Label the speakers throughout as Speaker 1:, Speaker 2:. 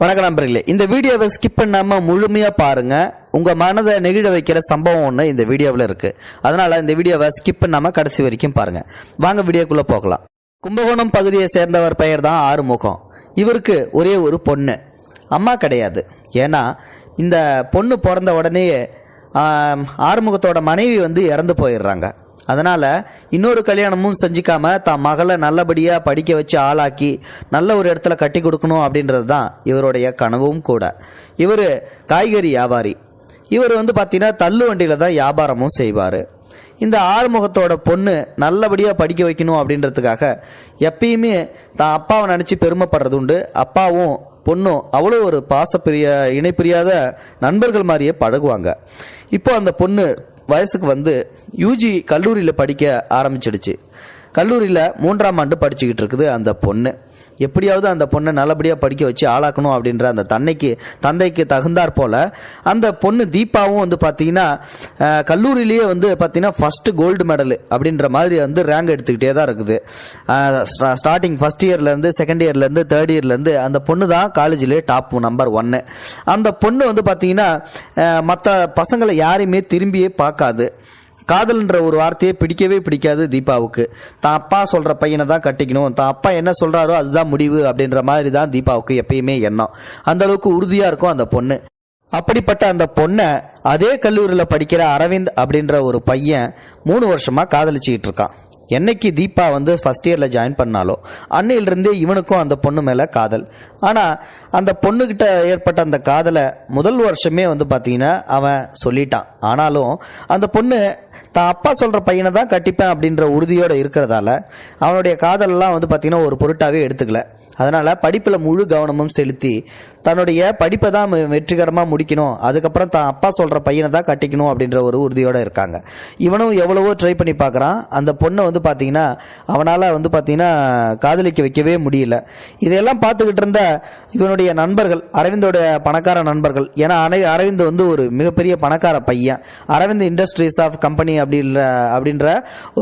Speaker 1: வணக்கம் நண்பர்களே இந்த வீடியோவை ஸ்கிப் பண்ணாமல் முழுமையாக பாருங்கள் உங்கள் மனதை நெகிழ வைக்கிற சம்பவம் ஒன்று இந்த வீடியோவில் இருக்குது அதனால் இந்த வீடியோவை ஸ்கிப் பண்ணாமல் கடைசி வரைக்கும் பாருங்கள் வாங்க வீடியோக்குள்ளே போகலாம் கும்பகோணம் பகுதியை சேர்ந்தவர் பெயர் தான் ஆறுமுகம் இவருக்கு ஒரே ஒரு பொண்ணு அம்மா கிடையாது ஏன்னா இந்த பொண்ணு பிறந்த உடனேயே ஆறுமுகத்தோட மனைவி வந்து இறந்து போயிடுறாங்க அதனால் இன்னொரு கல்யாணமும் செஞ்சுக்காமல் தான் மகளை நல்லபடியாக படிக்க வச்சு ஆளாக்கி நல்ல ஒரு இடத்துல கட்டி கொடுக்கணும் அப்படின்றது தான் இவருடைய கனவும் கூட இவர் காய்கறி வியாபாரி இவர் வந்து பார்த்தீங்கன்னா தள்ளு வண்டியில் தான் வியாபாரமும் செய்வார் இந்த ஆறுமுகத்தோட பொண்ணு நல்லபடியாக படிக்க வைக்கணும் அப்படின்றதுக்காக எப்பயுமே தான் அப்பாவை நினச்சி பெருமைப்படுறது உண்டு அப்பாவும் பொண்ணும் அவ்வளோ ஒரு பாசப்பிரிய இணைப்பிரியாத நண்பர்கள் மாதிரியே பழகுவாங்க இப்போ அந்த பொண்ணு வயசுக்கு வந்து யூஜி கல்லூரியில் படிக்க ஆரம்பிச்சிடுச்சு கல்லூரியில் மூன்றாம் ஆண்டு படிச்சுக்கிட்டு இருக்குது அந்த பொண்ணு எப்படியாவது அந்த பொண்ணை நல்லபடியாக படிக்க வச்சு ஆளாக்கணும் அப்படின்ற அந்த தன்னைக்கு தந்தைக்கு தகுந்தார் போல் அந்த பொண்ணு தீபாவும் வந்து பார்த்தீங்கன்னா கல்லூரியிலேயே வந்து பார்த்தீங்கன்னா ஃபஸ்ட்டு கோல்டு மெடல் அப்படின்ற மாதிரி வந்து ரேங்க் எடுத்துக்கிட்டே தான் இருக்குது ஸ்டார்டிங் ஃபஸ்ட் இயர்லேருந்து செகண்ட் இயர்லேருந்து தேர்ட் இயர்லேருந்து அந்த பொண்ணு தான் காலேஜ்லேயே டாப் நம்பர் ஒன்று அந்த பொண்ணு வந்து பார்த்தீங்கன்னா மற்ற பசங்களை யாரையுமே திரும்பியே பார்க்காது காதல்ன்ற ஒரு வார்த்தையை பிடிக்கவே பிடிக்காது தீபாவுக்கு தான் அப்பா சொல்கிற பையனை தான் கட்டிக்கணும் தான் அப்பா என்ன சொல்கிறாரோ அதுதான் முடிவு அப்படின்ற மாதிரி தான் தீபாவுக்கு எப்பயுமே எண்ணம் அந்த அளவுக்கு உறுதியாக இருக்கும் அந்த பொண்ணு அப்படிப்பட்ட அந்த பொண்ணை அதே கல்லூரியில் படிக்கிற அரவிந்த் அப்படின்ற ஒரு பையன் மூணு வருஷமாக காதலிச்சுக்கிட்டு இருக்கான் என்னைக்கு தீபா வந்து ஃபஸ்ட் இயரில் ஜாயின் பண்ணாலோ அன்னையிலிருந்தே இவனுக்கும் அந்த பொண்ணு மேலே காதல் ஆனால் அந்த பொண்ணுக்கிட்ட ஏற்பட்ட அந்த காதலை முதல் வருஷமே வந்து பார்த்தீங்கன்னா அவன் சொல்லிட்டான் ஆனாலும் அந்த பொண்ணு தான் அப்பா சொல்கிற பையனை தான் கட்டிப்பேன் அப்படின்ற உறுதியோடு இருக்கிறதால அவனுடைய காதலெல்லாம் வந்து பார்த்திங்கன்னா ஒரு பொருட்டாகவே எடுத்துக்கல அதனால் படிப்பில் முழு கவனமும் செலுத்தி தன்னுடைய படிப்பை தான் வெற்றிகரமாக முடிக்கணும் அதுக்கப்புறம் தான் அப்பா சொல்கிற பையனை தான் கட்டிக்கணும் அப்படின்ற ஒரு உறுதியோடு இருக்காங்க இவனும் எவ்வளவோ ட்ரை பண்ணி பார்க்குறான் அந்த பொண்ணை வந்து பார்த்தீங்கன்னா அவனால் வந்து பார்த்தீங்கன்னா காதலிக்க வைக்கவே முடியல இதையெல்லாம் பார்த்துக்கிட்டு இருந்த இவனுடைய நண்பர்கள் அரவிந்தோட பணக்கார நண்பர்கள் ஏன்னா அரவிந்த் வந்து ஒரு மிகப்பெரிய பணக்கார பையன் அரவிந்த் இண்டஸ்ட்ரீஸ் ஆஃப் கம்பெனி அப்படின்ற அப்படின்ற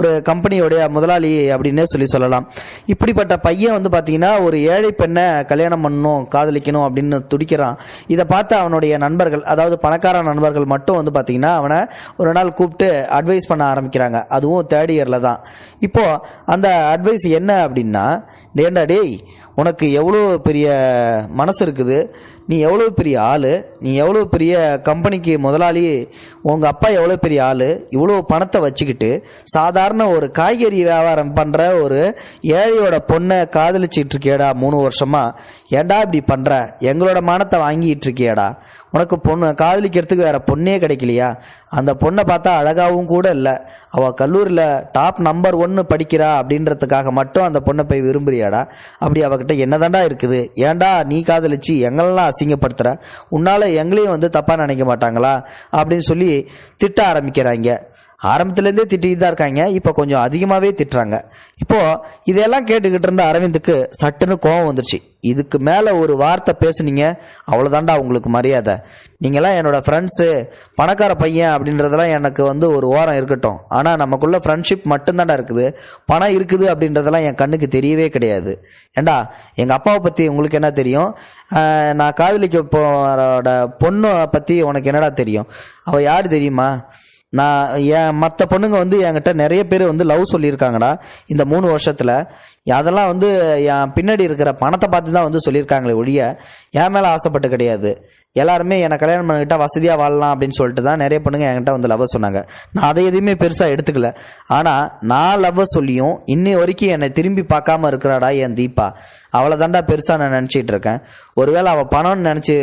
Speaker 1: ஒரு கம்பெனியோடைய முதலாளி அப்படின்னே சொல்லி சொல்லலாம் இப்படிப்பட்ட பையன் வந்து பார்த்தீங்கன்னா ஒரு ஏழை பெண்ணை கல்யாணம் பண்ணணும் காதலிக்கணும் அப்படின்னு துடிக்கிறான் இதை பார்த்து அவனுடைய நண்பர்கள் அதாவது பணக்கார நண்பர்கள் மட்டும் வந்து பார்த்தீங்கன்னா அவனை ஒரு நாள் கூப்பிட்டு அட்வைஸ் பண்ண ஆரம்பிக்கிறாங்க அதுவும் தேர்ட் இயரில் தான் இப்போது அந்த அட்வைஸ் என்ன அப்படின்னா டேண்டா டேய் உனக்கு எவ்வளோ பெரிய மனசு இருக்குது நீ எவ்வளோ பெரிய ஆள் நீ எவ்வளோ பெரிய கம்பெனிக்கு முதலாளி உங்கள் அப்பா எவ்வளோ பெரிய ஆள் இவ்வளோ பணத்தை வச்சுக்கிட்டு சாதாரண ஒரு காய்கறி வியாபாரம் பண்ணுற ஒரு ஏழையோட பொண்ணை காதலிச்சிட்டு இருக்கியடா மூணு வருஷமாக ஏண்டா இப்படி பண்ணுற எங்களோட மானத்தை வாங்கிட்டு இருக்கியடா உனக்கு பொண்ணு காதலிக்கிறதுக்கு வேற பொண்ணே கிடைக்கலையா அந்த பொண்ணை பார்த்தா அழகாகவும் கூட இல்லை அவள் கல்லூரியில் டாப் நம்பர் ஒன்று படிக்கிறா அப்படின்றதுக்காக மட்டும் அந்த பொண்ணை போய் விரும்புறியாடா அப்படி அவகிட்ட தாண்டா இருக்குது ஏண்டா நீ காதலிச்சு எங்கெல்லாம் அசிங்கப்படுத்துகிறேன் உன்னால் எங்களையும் வந்து தப்பாக நினைக்க மாட்டாங்களா அப்படின்னு சொல்லி திட்ட ஆரம்பிக்கிறாங்க ஆரம்பத்திலேருந்தே திட்டிகிட்டு தான் இருக்காங்க இப்போ கொஞ்சம் அதிகமாகவே திட்டுறாங்க இப்போது இதெல்லாம் கேட்டுக்கிட்டு இருந்த அரவிந்துக்கு சட்டுன்னு கோவம் வந்துருச்சு இதுக்கு மேலே ஒரு வார்த்தை பேசுனீங்க அவ்வளோதாண்டா உங்களுக்கு மரியாதை நீங்களாம் என்னோட ஃப்ரெண்ட்ஸு பணக்கார பையன் அப்படின்றதெல்லாம் எனக்கு வந்து ஒரு ஓரம் இருக்கட்டும் ஆனால் நமக்குள்ள ஃப்ரெண்ட்ஷிப் மட்டும்தாண்டா இருக்குது பணம் இருக்குது அப்படின்றதெல்லாம் என் கண்ணுக்கு தெரியவே கிடையாது ஏண்டா எங்கள் அப்பாவை பற்றி உங்களுக்கு என்ன தெரியும் நான் காதலிக்க போகிற பொண்ணை பற்றி உனக்கு என்னடா தெரியும் அவள் யார் தெரியுமா நான் என் மற்ற பொண்ணுங்க வந்து என்கிட்ட நிறைய பேர் வந்து லவ் சொல்லியிருக்காங்கடா இந்த மூணு வருஷத்தில் அதெல்லாம் வந்து என் பின்னாடி இருக்கிற பணத்தை பார்த்து தான் வந்து சொல்லியிருக்காங்களே ஒழிய என் மேலே ஆசைப்பட்டு கிடையாது எல்லாருமே என்னை கல்யாணம் பண்ணிக்கிட்டா வசதியாக வாழலாம் அப்படின்னு சொல்லிட்டு தான் நிறைய பொண்ணுங்க என்கிட்ட வந்து லவ் சொன்னாங்க நான் அதை எதுவுமே பெருசாக எடுத்துக்கல ஆனால் நான் லவ் சொல்லியும் இன்னி வரைக்கும் என்னை திரும்பி பார்க்காம இருக்கிறாடா என் தீபா அவளை தாண்டா பெருசாக நான் நினச்சிட்டு இருக்கேன் ஒருவேளை அவள் பணம்னு நினச்சி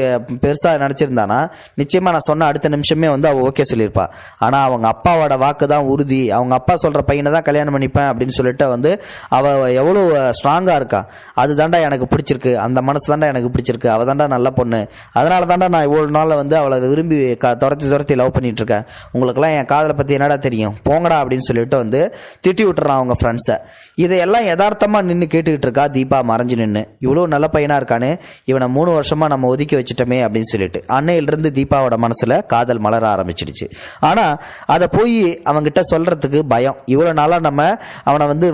Speaker 1: பெருசாக நினச்சிருந்தானா நிச்சயமாக நான் சொன்ன அடுத்த நிமிஷமே வந்து அவள் ஓகே சொல்லியிருப்பா ஆனால் அவங்க அப்பாவோட வாக்கு தான் உறுதி அவங்க அப்பா சொல்கிற பையனை தான் கல்யாணம் பண்ணிப்பேன் அப்படின்னு சொல்லிட்டு வந்து அவள் எவ்வளோ ஸ்ட்ராங்காக இருக்கா அது தாண்டா எனக்கு பிடிச்சிருக்கு அந்த மனசு தாண்டா எனக்கு பிடிச்சிருக்கு அவள் தாண்டா நல்ல பொண்ணு அதனால தாண்டா நான் இவ்வளோ நாளில் வந்து அவளை விரும்பி க துரத்தி துரத்தி லவ் பண்ணிட்டு இருக்கேன் உங்களுக்குலாம் என் காதலை பற்றி என்னடா தெரியும் போங்கடா அப்படின்னு சொல்லிட்டு வந்து திட்டி விட்டுறான் அவங்க ஃப்ரெண்ட்ஸை இதையெல்லாம் யதார்த்தமாக நின்று கேட்டுக்கிட்டு இருக்கா தீபா மறைஞ்சு நின்று இவ்வளோ நல்ல பையனாக இருக்கானு இவனை மூணு வருஷமாக நம்ம ஒதுக்கி வச்சுட்டோமே அப்படின்னு சொல்லிட்டு அன்னையிலிருந்து தீபாவோட மனசில் காதல் மலர ஆரம்பிச்சிடுச்சு ஆனால் அதை போய் அவங்கிட்ட சொல்கிறதுக்கு பயம் இவ்வளோ நாளாக நம்ம அவனை வந்து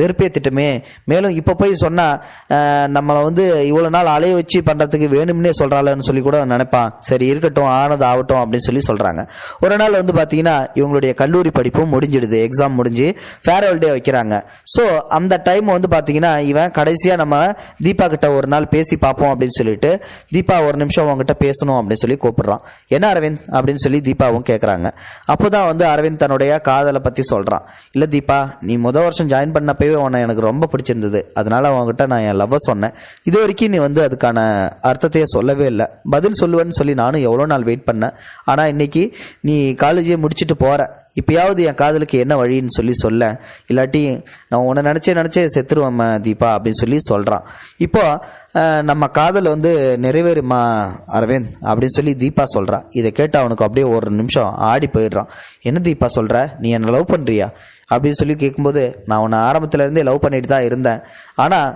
Speaker 1: வெறுப்பேத்திட்டோமே மேலும் இப்போ போய் சொன்னால் நம்மளை வந்து இவ்வளோ நாள் அலைய வச்சு பண்ணுறதுக்கு வேணும்னே சொல்கிறாளன்னு சொல்லி கூட நினைப்பான் சரி இருக்கட்டும் ஆனது ஆகட்டும் அப்படின்னு சொல்லி சொல்கிறாங்க ஒரு நாள் வந்து பார்த்தீங்கன்னா இவங்களுடைய கல்லூரி படிப்பும் முடிஞ்சிடுது எக்ஸாம் முடிஞ்சு ஃபேர்வெல் டே வைக்கிறாங்க ஸோ அந்த டைம் வந்து பார்த்தீங்கன்னா இவன் கடைசியாக நம்ம தீபா கிட்ட ஒரு நாள் பேசி பார்ப்போம் அப்படின்னு சொல்லிட்டு தீபா ஒரு நிமிஷம் அவங்ககிட்ட பேசணும் அப்படின்னு சொல்லி கூப்பிடுறான் என்ன அரவிந்த் அப்படின்னு சொல்லி தீபாவும் கேட்குறாங்க அப்போ தான் வந்து அரவிந்த் தன்னுடைய காதலை பற்றி சொல்கிறான் இல்லை தீபா நீ முத வருஷம் ஜாயின் பண்ணப்பவே உன்னை எனக்கு ரொம்ப பிடிச்சிருந்தது அதனால அவங்ககிட்ட நான் என் லவ்வை சொன்னேன் இது வரைக்கும் நீ வந்து அதுக்கான அர்த்தத்தையே சொல்லவே இல்லை பதில் சொல்லுவேன்னு சொல்லி நானும் எவ்வளோ நாள் வெயிட் பண்ணேன் ஆனால் இன்னைக்கு நீ காலேஜே முடிச்சுட்டு போகிற இப்பயாவது என் காதலுக்கு என்ன வழின்னு சொல்லி சொல்ல இல்லாட்டி நான் உன்னை நினச்சே நினச்சே செத்துருவேன் தீபா அப்படின்னு சொல்லி சொல்கிறான் இப்போ நம்ம காதல் வந்து நிறைவேறுமா அரவிந்த் அப்படின்னு சொல்லி தீபா சொல்கிறான் இதை கேட்டு அவனுக்கு அப்படியே ஒரு நிமிஷம் ஆடி போயிடுறான் என்ன தீபா சொல்கிற நீ என்னை லவ் பண்ணுறியா அப்படின்னு சொல்லி கேட்கும்போது நான் உன்னை ஆரம்பத்துலேருந்தே லவ் பண்ணிட்டு தான் இருந்தேன் ஆனால்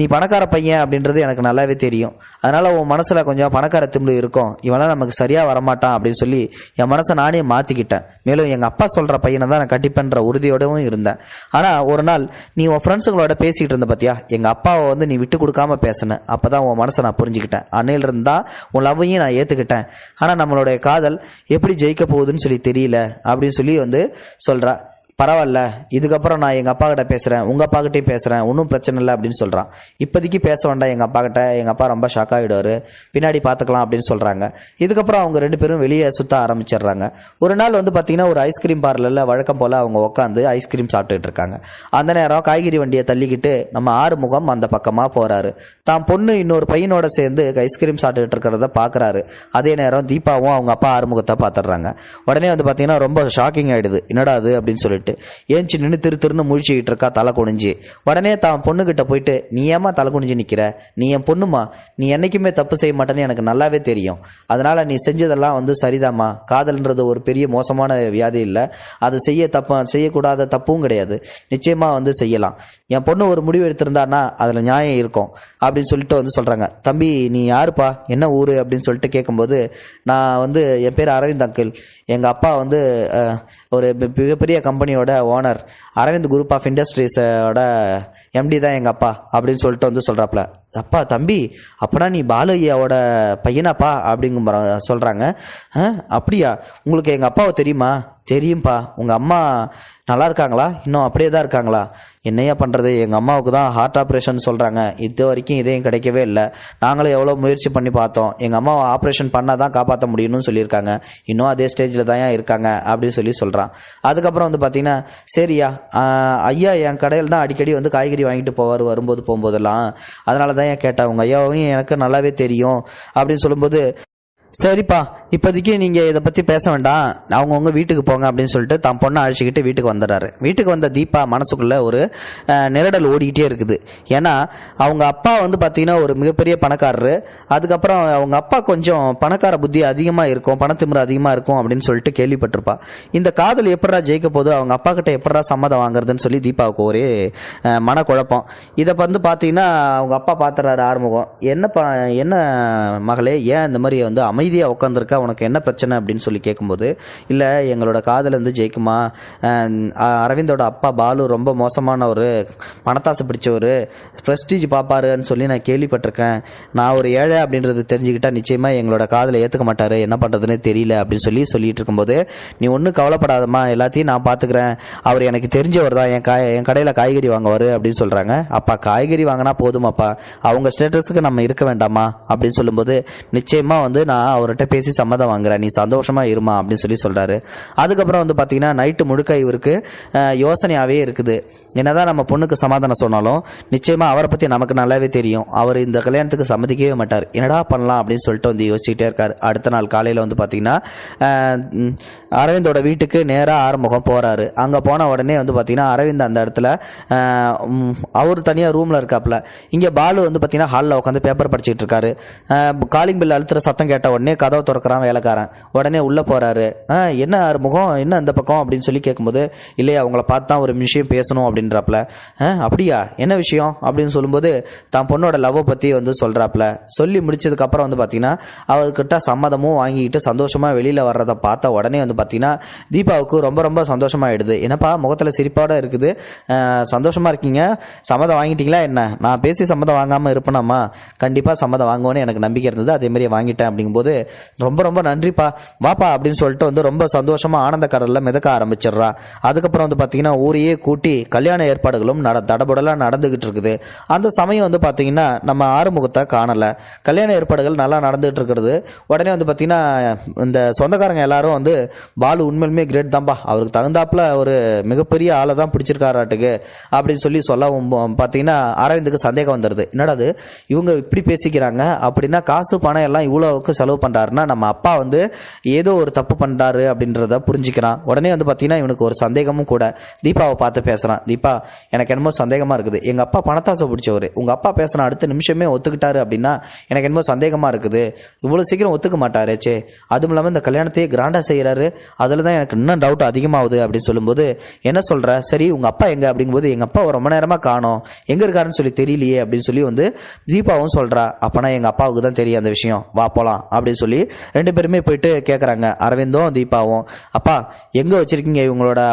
Speaker 1: நீ பணக்கார பையன் அப்படின்றது எனக்கு நல்லாவே தெரியும் அதனால் உன் மனசில் கொஞ்சம் பணக்கார திமிழ் இருக்கும் இவனால் நமக்கு சரியாக வரமாட்டான் அப்படின்னு சொல்லி என் மனசை நானே மாற்றிக்கிட்டேன் மேலும் எங்கள் அப்பா சொல்கிற பையனை தான் நான் கட்டிப்பேன்ற உறுதியோடவும் இருந்தேன் ஆனால் ஒரு நாள் நீ உன் ஃப்ரெண்ட்ஸுங்களோட பேசிகிட்டு இருந்த பார்த்தியா எங்கள் அப்பாவை வந்து நீ விட்டு கொடுக்காம பேசினேன் அப்போ தான் உன் மனசை நான் புரிஞ்சுக்கிட்டேன் அன்னையிலிருந்து தான் உன் லவ்வையும் நான் ஏற்றுக்கிட்டேன் ஆனால் நம்மளுடைய காதல் எப்படி ஜெயிக்க போகுதுன்னு சொல்லி தெரியல அப்படின்னு சொல்லி வந்து சொல்கிறா பரவாயில்ல இதுக்கப்புறம் நான் எங்கள் அப்பா கிட்ட பேசுகிறேன் உங்கள் அப்பா கிட்டையும் பேசுகிறேன் ஒன்றும் பிரச்சனை இல்லை அப்படின்னு சொல்கிறான் இப்போதைக்கு பேச வேண்டாம் எங்கள் அப்பா கிட்ட எங்கள் அப்பா ரொம்ப ஷாக் ஆகிடுவார் பின்னாடி பார்த்துக்கலாம் அப்படின்னு சொல்கிறாங்க இதுக்கப்புறம் அவங்க ரெண்டு பேரும் வெளியே சுற்ற ஆரம்பிச்சிடுறாங்க ஒரு நாள் வந்து பார்த்தீங்கன்னா ஒரு ஐஸ்கிரீம் பார்லரில் வழக்கம் போல் அவங்க உட்காந்து ஐஸ்கிரீம் சாப்பிட்டுட்டு இருக்காங்க அந்த நேரம் காய்கறி வண்டியை தள்ளிக்கிட்டு நம்ம ஆறுமுகம் அந்த பக்கமாக போகிறாரு தான் பொண்ணு இன்னொரு பையனோட சேர்ந்து ஐஸ்கிரீம் சாப்பிட்டுட்டு இருக்கிறத பார்க்குறாரு அதே நேரம் தீபாவும் அவங்க அப்பா ஆறுமுகத்தை பார்த்துடுறாங்க உடனே வந்து பார்த்தீங்கன்னா ரொம்ப ஷாக்கிங் ஆகிடுது என்னடா அது அப்படின்னு சொல்லிட்டு சொல்லிட்டு ஏஞ்சி நின்று திரு திருன்னு முழிச்சுக்கிட்டு இருக்கா தலை குனிஞ்சு உடனே தான் பொண்ணுக்கிட்ட போயிட்டு நீ ஏமா தலை குனிஞ்சு நிற்கிற நீ என் பொண்ணுமா நீ என்றைக்குமே தப்பு செய்ய மாட்டேன்னு எனக்கு நல்லாவே தெரியும் அதனால் நீ செஞ்சதெல்லாம் வந்து சரிதாம்மா காதல்ன்றது ஒரு பெரிய மோசமான வியாதி இல்லை அது செய்ய தப்ப செய்யக்கூடாத தப்பும் கிடையாது நிச்சயமாக வந்து செய்யலாம் என் பொண்ணு ஒரு முடிவு எடுத்திருந்தான்னா அதில் நியாயம் இருக்கும் அப்படின்னு சொல்லிட்டு வந்து சொல்கிறாங்க தம்பி நீ யாருப்பா என்ன ஊர் அப்படின்னு சொல்லிட்டு கேட்கும்போது நான் வந்து என் பேர் அரவிந்த் அங்கிள் எங்கள் அப்பா வந்து ஒரு மிகப்பெரிய கம்பெனியோட கம்பெனியோட ஓனர் அரவிந்த் குரூப் ஆஃப் இண்டஸ்ட்ரீஸோட எம்டி தான் எங்கள் அப்பா அப்படின்னு சொல்லிட்டு வந்து சொல்கிறாப்புல அப்பா தம்பி அப்படா நீ பாலையாவோட பையனாப்பா அப்படிங்கும் சொல்கிறாங்க அப்படியா உங்களுக்கு எங்கள் அப்பாவை தெரியுமா தெரியும்பா உங்கள் அம்மா நல்லா இருக்காங்களா இன்னும் அப்படியே தான் இருக்காங்களா என்னையா பண்ணுறது எங்கள் அம்மாவுக்கு தான் ஹார்ட் ஆப்ரேஷன் சொல்கிறாங்க இது வரைக்கும் இதையும் கிடைக்கவே இல்லை நாங்களும் எவ்வளோ முயற்சி பண்ணி பார்த்தோம் எங்கள் அம்மாவை ஆப்ரேஷன் பண்ணால் தான் காப்பாற்ற முடியும்னு சொல்லியிருக்காங்க இன்னும் அதே ஸ்டேஜில் தான் இருக்காங்க அப்படின்னு சொல்லி சொல்கிறான் அதுக்கப்புறம் வந்து பார்த்தீங்கன்னா சரியா ஐயா என் கடையில் தான் அடிக்கடி வந்து காய்கறி வாங்கிட்டு போவார் வரும்போது போகும்போதெல்லாம் அதனால தான் ஏன் கேட்டேன் உங்கள் ஐயாவையும் எனக்கு நல்லாவே தெரியும் அப்படின்னு சொல்லும்போது சரிப்பா இப்போதைக்கு நீங்கள் இதை பற்றி பேச வேண்டாம் அவங்க உங்கள் வீட்டுக்கு போங்க அப்படின்னு சொல்லிட்டு தான் பொண்ணை அழைச்சிக்கிட்டு வீட்டுக்கு வந்துடுறாரு வீட்டுக்கு வந்த தீபா மனசுக்குள்ளே ஒரு நிரடல் ஓடிக்கிட்டே இருக்குது ஏன்னா அவங்க அப்பா வந்து பார்த்தீங்கன்னா ஒரு மிகப்பெரிய பணக்காரரு அதுக்கப்புறம் அவங்க அப்பா கொஞ்சம் பணக்கார புத்தி அதிகமாக இருக்கும் பணத்திமுறை அதிகமாக இருக்கும் அப்படின்னு சொல்லிட்டு கேள்விப்பட்டிருப்பா இந்த காதல் எப்படா ஜெயிக்க போது அவங்க அப்பா கிட்ட எப்படா சம்மதம் வாங்குறதுன்னு சொல்லி தீபாவுக்கு ஒரே மனக்குழப்பம் இதை வந்து பார்த்தீங்கன்னா அவங்க அப்பா பார்த்துறாரு ஆறுமுகம் என்ன என்ன மகளே ஏன் இந்த மாதிரி வந்து அமை அமைதியாக உட்காந்துருக்கா உனக்கு என்ன பிரச்சனை அப்படின்னு சொல்லி கேட்கும்போது இல்லை எங்களோட காதல் வந்து ஜெயிக்குமா அரவிந்தோட அப்பா பாலு ரொம்ப மோசமான ஒரு பணத்தாசை பிடிச்சவர் ப்ரெஸ்டீஜ் பார்ப்பாருன்னு சொல்லி நான் கேள்விப்பட்டிருக்கேன் நான் ஒரு ஏழை அப்படின்றது தெரிஞ்சுக்கிட்டால் நிச்சயமாக எங்களோட காதலை ஏற்றுக்க மாட்டார் என்ன பண்ணுறதுன்னு தெரியல அப்படின்னு சொல்லி சொல்லிட்டு இருக்கும்போது நீ ஒன்றும் கவலைப்படாதம்மா எல்லாத்தையும் நான் பார்த்துக்கிறேன் அவர் எனக்கு தெரிஞ்சவர் தான் என் காய் என் கடையில் காய்கறி வாங்குவார் அப்படின்னு சொல்கிறாங்க அப்பா காய்கறி வாங்கினா போதுமாப்பா அவங்க ஸ்டேட்டஸுக்கு நம்ம இருக்க வேண்டாமா அப்படின்னு சொல்லும்போது நிச்சயமாக வந்து நான் அவர்கிட்ட பேசி சம்மதம் வாங்குறா நீ சந்தோஷமாக இருமா அப்படின்னு சொல்லி சொல்கிறாரு அதுக்கப்புறம் வந்து பார்த்தீங்கன்னா நைட்டு முழுக்க இவருக்கு யோசனையாகவே இருக்குது என்னதான் நம்ம பொண்ணுக்கு சமாதானம் சொன்னாலும் நிச்சயமாக அவரை பற்றி நமக்கு நல்லாவே தெரியும் அவர் இந்த கல்யாணத்துக்கு சம்மதிக்கவே மாட்டார் என்னடா பண்ணலாம் அப்படின்னு சொல்லிட்டு வந்து யோசிச்சுட்டே இருக்கார் அடுத்த நாள் காலையில் வந்து பாத்தீங்கன்னா அரவிந்தோட வீட்டுக்கு நேராக ஆறுமுகம் போறாரு அங்கே போன உடனே வந்து பாத்தீங்கன்னா அரவிந்த் அந்த இடத்துல அவர் தனியாக ரூமில் இருக்காப்புல இங்கே பாலு வந்து பாத்தீங்கன்னா ஹாலில் உட்காந்து பேப்பர் படிச்சுட்டு இருக்காரு காலிங் பில் அழுத்துற சத்தம் கேட்ட உடனே உடனே கதவை திறக்கிறான் வேலைக்காரன் உடனே உள்ளே போகிறாரு ஆ என்ன முகம் என்ன அந்த பக்கம் அப்படின்னு சொல்லி கேட்கும்போது இல்லையா அவங்கள பார்த்து தான் ஒரு விஷயம் பேசணும் அப்படின்றாப்புல ஆ அப்படியா என்ன விஷயம் அப்படின்னு சொல்லும்போது தான் பொண்ணோட லவ்வை பற்றி வந்து சொல்கிறாப்புல சொல்லி முடிச்சதுக்கப்புறம் வந்து பார்த்தீங்கன்னா அவர்கிட்ட சம்மதமும் வாங்கிக்கிட்டு சந்தோஷமாக வெளியில் வர்றதை பார்த்த உடனே வந்து பார்த்தீங்கன்னா தீபாவுக்கு ரொம்ப ரொம்ப சந்தோஷமாகிடுது என்னப்பா முகத்தில் சிரிப்பாக இருக்குது சந்தோஷமாக இருக்கீங்க சம்மதம் வாங்கிட்டீங்களா என்ன நான் பேசி சம்மதம் வாங்காமல் இருப்பேனாம்மா கண்டிப்பாக சம்மதம் வாங்குவோன்னு எனக்கு நம்பிக்கை இருந்தது மாதிரி வாங்கிட்டேன் அப்படிங்கும்போது வந்து ரொம்ப ரொம்ப நன்றிப்பா வாப்பா அப்படின்னு சொல்லிட்டு வந்து ரொம்ப சந்தோஷமாக ஆனந்த கடலில் மிதக்க ஆரம்பிச்சிடுறா அதுக்கப்புறம் வந்து பார்த்தீங்கன்னா ஊரையே கூட்டி கல்யாண ஏற்பாடுகளும் நட தடபுடலாக நடந்துகிட்டு இருக்குது அந்த சமயம் வந்து பார்த்தீங்கன்னா நம்ம ஆறுமுகத்தை காணலை கல்யாண ஏற்பாடுகள் நல்லா நடந்துகிட்டு இருக்கிறது உடனே வந்து பார்த்தீங்கன்னா இந்த சொந்தக்காரங்க எல்லாரும் வந்து பாலு உண்மையிலுமே கிரேட் தான்ப்பா அவருக்கு தகுந்தாப்புல ஒரு மிகப்பெரிய ஆளை தான் பிடிச்சிருக்காராட்டுக்கு அப்படின்னு சொல்லி சொல்லவும் பார்த்தீங்கன்னா அரவிந்துக்கு சந்தேகம் வந்துடுது என்னடாது இவங்க இப்படி பேசிக்கிறாங்க அப்படின்னா காசு பணம் எல்லாம் இவ்வளோவுக்கு செலவு பண்ணுறாருன்னா நம்ம அப்பா வந்து ஏதோ ஒரு தப்பு பண்ணுறாரு அப்படின்றத புரிஞ்சுக்கிறான் உடனே வந்து பார்த்தீங்கன்னா இவனுக்கு ஒரு சந்தேகமும் கூட தீபாவை பார்த்து பேசுகிறான் தீபா எனக்கு என்னமோ சந்தேகமாக இருக்குது எங்கள் அப்பா பணத்தாசை பிடிச்சவர் உங்கள் அப்பா பேசின அடுத்த நிமிஷமே ஒத்துக்கிட்டாரு அப்படின்னா எனக்கு என்னமோ சந்தேகமாக இருக்குது இவ்வளோ சீக்கிரம் ஒத்துக்க மாட்டாரு சே அதுவும் இல்லாமல் இந்த கல்யாணத்தையே கிராண்டாக செய்கிறாரு அதில் தான் எனக்கு இன்னும் டவுட் அதிகமாகுது அப்படின்னு சொல்லும்போது என்ன சொல்கிற சரி உங்கள் அப்பா எங்கே அப்படிங்கும்போது எங்கள் அப்பா ரொம்ப நேரமாக காணும் எங்கே இருக்காருன்னு சொல்லி தெரியலையே அப்படின்னு சொல்லி வந்து தீபாவும் சொல்கிறா அப்போனா எங்கள் அப்பாவுக்கு தான் தெரியும் அந்த விஷயம் வா போகலாம் அப்படி அப்படின்னு சொல்லி ரெண்டு பேருமே போயிட்டு கேட்குறாங்க அரவிந்தும் தீபாவும் அப்பா எங்கே வச்சுருக்கீங்க இவங்களோட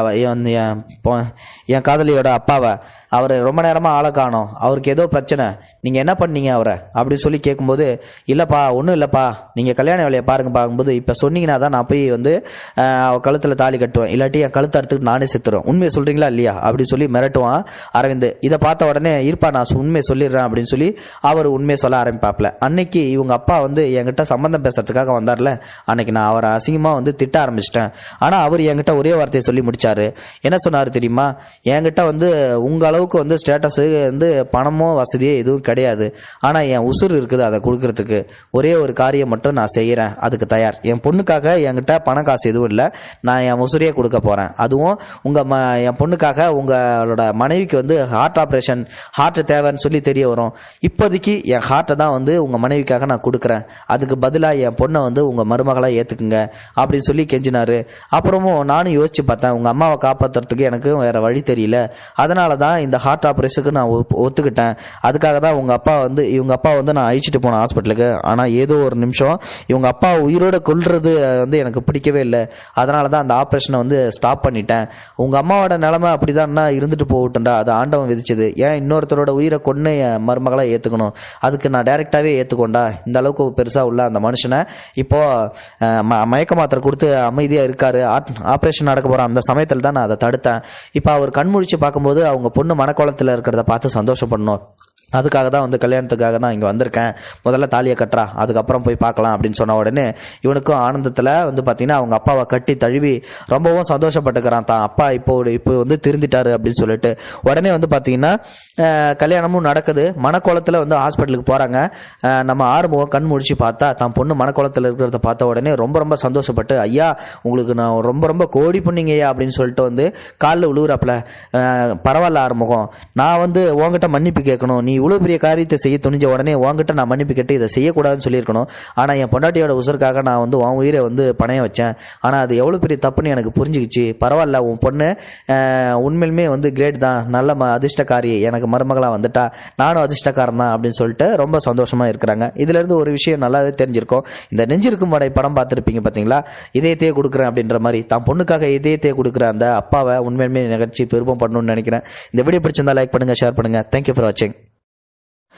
Speaker 1: என் காதலியோட அப்பாவை அவர் ரொம்ப நேரமாக ஆளை காணும் அவருக்கு ஏதோ பிரச்சனை நீங்கள் என்ன பண்ணீங்க அவரை அப்படின்னு சொல்லி கேட்கும்போது இல்லைப்பா ஒன்றும் இல்லைப்பா நீங்கள் கல்யாண வேலையை பாருங்க பார்க்கும்போது இப்போ சொன்னீங்கன்னா தான் நான் போய் வந்து அவள் கழுத்தில் தாலி கட்டுவேன் இல்லாட்டி என் கழுத்தை அறுத்துட்டு நானே செத்துருவேன் உண்மையை சொல்கிறீங்களா இல்லையா அப்படின்னு சொல்லி மிரட்டுவான் அரவிந்த் இதை பார்த்த உடனே இருப்பா நான் உண்மையை சொல்லிடுறேன் அப்படின்னு சொல்லி அவர் உண்மையை சொல்ல ஆரம்பிப்பாப்ல அன்னைக்கு இவங்க அப்பா வந்து என்கிட்ட சம்மந்தம் பேசுறதுக்காக வந்தார்ல அன்னைக்கு நான் அவரை அசிங்கமாக வந்து திட்ட ஆரம்பிச்சிட்டேன் ஆனால் அவர் என்கிட்ட ஒரே வார்த்தையை சொல்லி முடிச்சாரு என்ன சொன்னார் தெரியுமா என்கிட்ட வந்து உங்களால் அளவுக்கு வந்து ஸ்டேட்டஸு வந்து பணமோ வசதியோ எதுவும் கிடையாது ஆனால் என் உசுறு இருக்குது அதை கொடுக்கறதுக்கு ஒரே ஒரு காரியம் மட்டும் நான் செய்கிறேன் அதுக்கு தயார் என் பொண்ணுக்காக என்கிட்ட பண காசு எதுவும் இல்லை நான் என் உசுரையே கொடுக்க போகிறேன் அதுவும் உங்கள் ம என் பொண்ணுக்காக உங்களோட மனைவிக்கு வந்து ஹார்ட் ஆப்ரேஷன் ஹார்ட் தேவைன்னு சொல்லி தெரிய வரும் இப்போதைக்கு என் ஹார்ட்டை தான் வந்து உங்கள் மனைவிக்காக நான் கொடுக்குறேன் அதுக்கு பதிலாக என் பொண்ணை வந்து உங்கள் மருமகளாக ஏற்றுக்குங்க அப்படின்னு சொல்லி கெஞ்சினார் அப்புறமும் நானும் யோசிச்சு பார்த்தேன் உங்கள் அம்மாவை காப்பாற்றுறதுக்கு எனக்கு வேறு வழி தெரியல அதனால தான் இந்த ஹார்ட் ஆப்ரேஷனுக்கு நான் ஒத்துக்கிட்டேன் அதுக்காக தான் உங்கள் அப்பா வந்து இவங்க அப்பா வந்து நான் அழிச்சிட்டு போனேன் ஹாஸ்பிட்டலுக்கு ஆனால் ஏதோ ஒரு நிமிஷம் இவங்க அப்பா உயிரோட கொள்வது வந்து எனக்கு பிடிக்கவே இல்லை அதனால தான் அந்த ஆப்ரேஷனை வந்து ஸ்டாப் பண்ணிட்டேன் உங்கள் அம்மாவோட நிலமை அப்படிதான்னா இருந்துட்டு போகட்டும்டா அது ஆண்டவன் விதிச்சது ஏன் இன்னொருத்தரோட உயிரை கொண்டு என் மருமகளாக ஏற்றுக்கணும் அதுக்கு நான் டைரெக்டாகவே ஏற்றுக்கொண்டா இந்த அளவுக்கு பெருசாக உள்ள அந்த மனுஷனை இப்போது ம மயக்க மாத்திரை கொடுத்து அமைதியாக இருக்கார் ஆப்ரேஷன் நடக்க போகிற அந்த சமயத்தில் தான் நான் அதை தடுத்தேன் இப்போ அவர் கண்முழிச்சு பார்க்கும்போது அவங்க பொண்ணு மனக்கோலத்தில் இருக்கிறத பார்த்து சந்தோஷப்படணும் அதுக்காக தான் வந்து கல்யாணத்துக்காக தான் இங்கே வந்திருக்கேன் முதல்ல தாலியை கட்டுறா அதுக்கப்புறம் போய் பார்க்கலாம் அப்படின்னு சொன்ன உடனே இவனுக்கும் ஆனந்தத்தில் வந்து பார்த்தீங்கன்னா அவங்க அப்பாவை கட்டி தழுவி ரொம்பவும் சந்தோஷப்பட்டுக்கிறான் தான் அப்பா இப்போ இப்போ வந்து திருந்திட்டாரு அப்படின்னு சொல்லிட்டு உடனே வந்து பார்த்தீங்கன்னா கல்யாணமும் நடக்குது மனக்கோலத்தில் வந்து ஹாஸ்பிட்டலுக்கு போகிறாங்க நம்ம ஆறுமுகம் கண் முடிச்சு பார்த்தா தான் பொண்ணு மனக்கோலத்தில் இருக்கிறத பார்த்த உடனே ரொம்ப ரொம்ப சந்தோஷப்பட்டு ஐயா உங்களுக்கு நான் ரொம்ப ரொம்ப கோடி பொண்ணிங்கய்யா அப்படின்னு சொல்லிட்டு வந்து காலில் உழுவுறப்பில் பரவாயில்ல ஆறுமுகம் நான் வந்து உங்ககிட்ட மன்னிப்பு கேட்கணும் நீ இவ்வளோ பெரிய காரியத்தை செய்ய துணிஞ்ச உடனே உங்ககிட்ட நான் மன்னிப்பு கேட்டு இதை செய்யக்கூடாதுன்னு சொல்லியிருக்கணும் ஆனால் என் பொண்டாட்டியோட உசருக்காக நான் வந்து உன் உயிரை வந்து பணைய வச்சேன் ஆனால் அது எவ்வளோ பெரிய தப்புன்னு எனக்கு புரிஞ்சுக்கிச்சு பரவாயில்ல உன் பொண்ணு உண்மையிலுமே வந்து கிரேட் தான் நல்ல ம அதிர்ஷ்டக்காரி எனக்கு மருமகளாக வந்துட்டா நானும் அதிர்ஷ்டக்காரன் தான் அப்படின்னு சொல்லிட்டு ரொம்ப சந்தோஷமாக இருக்கிறாங்க இதுலேருந்து ஒரு விஷயம் நல்லாவே தெரிஞ்சிருக்கும் இந்த நெஞ்சிருக்கும் வடை படம் பார்த்துருப்பீங்க பார்த்தீங்களா இதயத்தையே கொடுக்குறேன் அப்படின்ற மாதிரி தான் பொண்ணுக்காக இதயத்தையே கொடுக்குற அந்த அப்பாவை உண்மையிலுமே நிகழ்ச்சி பெருமை பண்ணணும்னு நினைக்கிறேன் இந்த வீடியோ பிடிச்சிருந்தா லைக் பண்ணுங்கள் ஷேர் பண்ணுங்கள் தேங்க்யூ ஃபார் வாட்சிங்